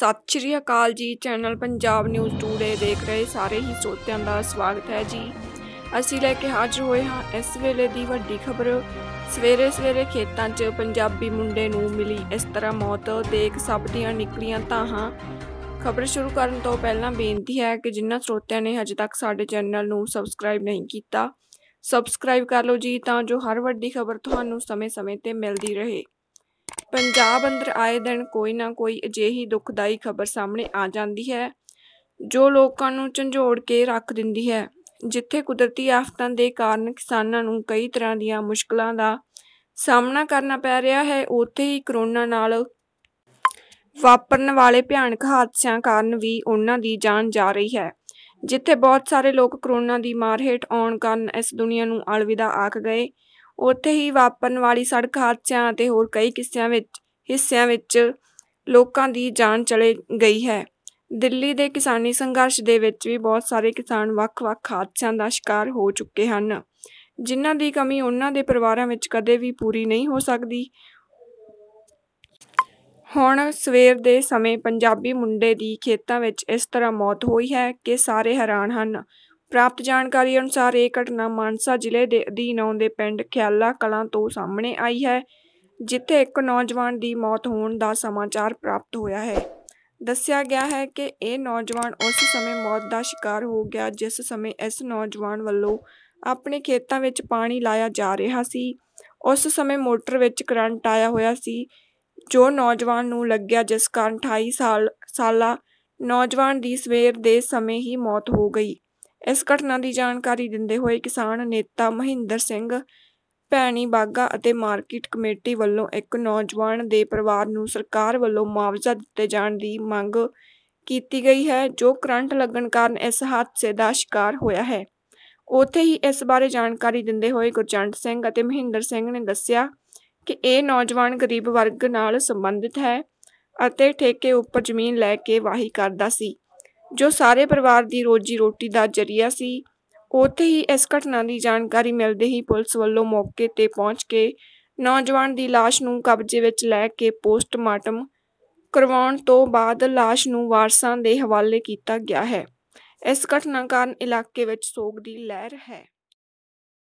ਸਤਿ ਸ਼੍ਰੀ ਅਕਾਲ ਜੀ channel Punjab news today ਦੇਖ ਰਹੇ ਸਾਰੇ ਹੀ ਸੋਤਿਆਂ ਦਾ ਸਵਾਗਤ ਹੈ ਜੀ ਅਸੀਂ ਲੈ ਕੇ ਹਾਜ਼ਰ ਹੋਏ ਹਾਂ ਇਸ ਵੇਲੇ ਦੀ ਵੱਡੀ ਖਬਰ ਸਵੇਰੇ ਸਵੇਰੇ ਖੇਤਾਂ 'ਚ ਪੰਜਾਬੀ ਮੁੰਡੇ ਨੂੰ ਮਿਲੀ ਇਸ ਤਰ੍ਹਾਂ ਮੌਤ ਦੇਖ ਸਭ ਦੀਆਂ ਨਿਕਲੀਆਂ ਤਾਹਾਂ ਖਬਰ ਸ਼ੁਰੂ ਕਰਨ ਤੋਂ ਪਹਿਲਾਂ ਬੇਨਤੀ ਹੈ ਕਿ ਜਿਨ੍ਹਾਂ ਸਰੋਤਿਆਂ ਨੇ ਹਜੇ ਤੱਕ ਸਾਡੇ ਚੈਨਲ ਨੂੰ ਸਬਸਕ੍ਰਾਈਬ ਨਹੀਂ ਕੀਤਾ ਸਬਸਕ੍ਰਾਈਬ ਕਰ ਲਓ ਜੀ ਤਾਂ ਜੋ ਹਰ ਵੱਡੀ ਖਬਰ ਤੁਹਾਨੂੰ ਸਮੇਂ-ਸਮੇਂ ਤੇ ਮਿਲਦੀ ਰਹੇ ਪੰਜਾਬ ਅੰਦਰ ਆਏ ਦਿਨ ਕੋਈ ਨਾ ਕੋਈ ਅਜਿਹੀ ਦੁਖਦਾਈ ਖਬਰ ਸਾਹਮਣੇ ਆ ਜਾਂਦੀ ਹੈ ਜੋ ਲੋਕਾਂ ਨੂੰ ਝੰਜੋੜ ਕੇ ਰੱਖ ਦਿੰਦੀ ਹੈ ਜਿੱਥੇ ਕੁਦਰਤੀ ਆਫਤਾਂ ਦੇ ਕਾਰਨ ਕਿਸਾਨਾਂ ਨੂੰ ਕਈ ਤਰ੍ਹਾਂ ਦੀਆਂ ਮੁਸ਼ਕਲਾਂ ਦਾ ਸਾਹਮਣਾ ਕਰਨਾ ਪੈ ਰਿਹਾ ਹੈ ਉੱਥੇ ਹੀ ਕਰੋਨਾ ਨਾਲ ਵਾਪਰਨ ਵਾਲੇ ਭਿਆਨਕ ਹਾਦਸਿਆਂ ਕਾਰਨ ਵੀ ਉਹਨਾਂ ਦੀ ਜਾਨ ਜਾ ਰਹੀ ਹੈ ਜਿੱਥੇ ਬਹੁਤ ਸਾਰੇ ਲੋਕ ਕਰੋਨਾ ਦੀ ਮਾਰ ਹੇਠ ਆਉਣ ਕਾਰਨ ਇਸ ਦੁਨੀਆ ਨੂੰ ਅਲਵਿਦਾ ਆਖ ਗਏ ਉੱਥੇ ਹੀ ਵਾਪਰਨ ਵਾਲੀ ਸੜਕ ਹਾਦਸਿਆਂ ਅਤੇ ਹੋਰ ਕਈ ਕਿੱਸਿਆਂ ਵਿੱਚ ਹਿੱਸਿਆਂ ਵਿੱਚ ਲੋਕਾਂ ਦੀ ਜਾਨ ਚਲੇ ਗਈ ਹੈ ਦਿੱਲੀ ਦੇ ਕਿਸਾਨੀ ਸੰਘਰਸ਼ ਦੇ ਵਿੱਚ ਵੀ ਬਹੁਤ ਸਾਰੇ ਕਿਸਾਨ ਵੱਖ-ਵੱਖ ਹਾਦਸਿਆਂ ਦਾ ਸ਼ਿਕਾਰ ਹੋ ਚੁੱਕੇ ਹਨ ਜਿਨ੍ਹਾਂ ਦੀ ਕਮੀ ਉਹਨਾਂ ਦੇ ਪਰਿਵਾਰਾਂ ਵਿੱਚ ਕਦੇ ਵੀ ਪੂਰੀ ਨਹੀਂ ਹੋ ਸਕਦੀ ਹੁਣ ਸਵੇਰ ਦੇ ਸਮੇਂ ਪੰਜਾਬੀ ਮੁੰਡੇ ਦੀ ਖੇਤਾਂ ਵਿੱਚ ਇਸ ਤਰ੍ਹਾਂ ਮੌਤ ਹੋਈ ਹੈ ਕਿ ਸਾਰੇ ਹੈਰਾਨ ਹਨ ਪ੍ਰਾਪਤ ਜਾਣਕਾਰੀ ਅਨੁਸਾਰ ਇਹ ਘਟਨਾ ਮਾਨਸਾ ਜ਼ਿਲ੍ਹੇ ਦੇ ਅਧੀਨ ਆਉਂਦੇ ਪਿੰਡ ਖਿਆਲਾ ਕਲਾਂ ਤੋਂ ਸਾਹਮਣੇ ਆਈ ਹੈ ਜਿੱਥੇ ਇੱਕ ਨੌਜਵਾਨ ਦੀ ਮੌਤ ਹੋਣ ਦਾ ਸਮਾਚਾਰ ਪ੍ਰਾਪਤ ਹੋਇਆ ਹੈ ਦੱਸਿਆ ਗਿਆ ਹੈ ਕਿ ਇਹ ਨੌਜਵਾਨ ਉਸ ਸਮੇਂ ਮੌਤ ਦਾ ਸ਼ਿਕਾਰ ਹੋ ਗਿਆ ਜਿਸ ਸਮੇਂ ਇਸ ਨੌਜਵਾਨ ਵੱਲੋਂ ਆਪਣੇ ਖੇਤਾਂ ਵਿੱਚ ਪਾਣੀ ਲਾਇਆ ਜਾ ਰਿਹਾ ਸੀ ਉਸ ਸਮੇਂ ਮੋਟਰ ਵਿੱਚ ਕਰੰਟ ਆਇਆ ਹੋਇਆ ਸੀ ਜੋ ਨੌਜਵਾਨ ਨੂੰ ਲੱਗਿਆ ਜਿਸ ਕਾਰਨ 28 ਸਾਲ ਸਾਲਾ ਨੌਜਵਾਨ ਦੀ ਸਵੇਰ ਦੇ ਸਮੇਂ ਹੀ ਮੌਤ ਹੋ ਗਈ ਇਸ ਘਟਨਾ ਦੀ ਜਾਣਕਾਰੀ ਦਿੰਦੇ ਹੋਏ ਕਿਸਾਨ ਨੇਤਾ ਮਹਿੰਦਰ ਸਿੰਘ ਪੈਣੀ ਬਾਗਾ ਅਤੇ ਮਾਰਕੀਟ ਕਮੇਟੀ ਵੱਲੋਂ ਇੱਕ ਨੌਜਵਾਨ ਦੇ ਪਰਿਵਾਰ ਨੂੰ ਸਰਕਾਰ ਵੱਲੋਂ ਮੁਆਵਜ਼ਾ ਦਿੱਤੇ ਜਾਣ ਦੀ ਮੰਗ ਕੀਤੀ ਗਈ ਹੈ ਜੋ ਕਰੰਟ ਲੱਗਣ ਕਾਰਨ ਇਸ ਹਾਦਸੇ ਦਾ ਸ਼ਿਕਾਰ ਹੋਇਆ ਹੈ ਉਥੇ ਹੀ ਇਸ ਬਾਰੇ ਜਾਣਕਾਰੀ ਦਿੰਦੇ ਹੋਏ ਗੁਰਜੰਟ ਸਿੰਘ ਅਤੇ ਮਹਿੰਦਰ ਸਿੰਘ ਨੇ ਦੱਸਿਆ ਕਿ ਇਹ ਨੌਜਵਾਨ ਗਰੀਬ ਵਰਗ ਨਾਲ ਸੰਬੰਧਿਤ ਹੈ ਅਤੇ ਠੇਕੇ ਉੱਪਰ ਜ਼ਮੀਨ ਲੈ ਕੇ ਵਾਹੀ ਕਰਦਾ ਸੀ ਜੋ ਸਾਰੇ ਪਰਿਵਾਰ ਦੀ ਰੋਜੀ ਰੋਟੀ ਦਾ ਜ਼ਰੀਆ ਸੀ ਉੱਥੇ ਹੀ ਇਸ ਘਟਨਾ ਦੀ ਜਾਣਕਾਰੀ ਮਿਲਦੇ ਹੀ ਪੁਲਿਸ ਵੱਲੋਂ ਮੌਕੇ ਤੇ ਪਹੁੰਚ ਕੇ ਨੌਜਵਾਨ ਦੀ লাশ ਨੂੰ ਕਬਜ਼ੇ ਵਿੱਚ ਲੈ ਕੇ ਪੋਸਟਮਾਰਟਮ ਕਰਵਾਉਣ ਤੋਂ ਬਾਅਦ লাশ ਨੂੰ ਵਾਰਸਾਂ ਦੇ ਹਵਾਲੇ ਕੀਤਾ ਗਿਆ ਹੈ ਇਸ ਘਟਨਾ ਕਾਰਨ ਇਲਾਕੇ ਵਿੱਚ ਸੋਗ ਦੀ ਲਹਿਰ ਹੈ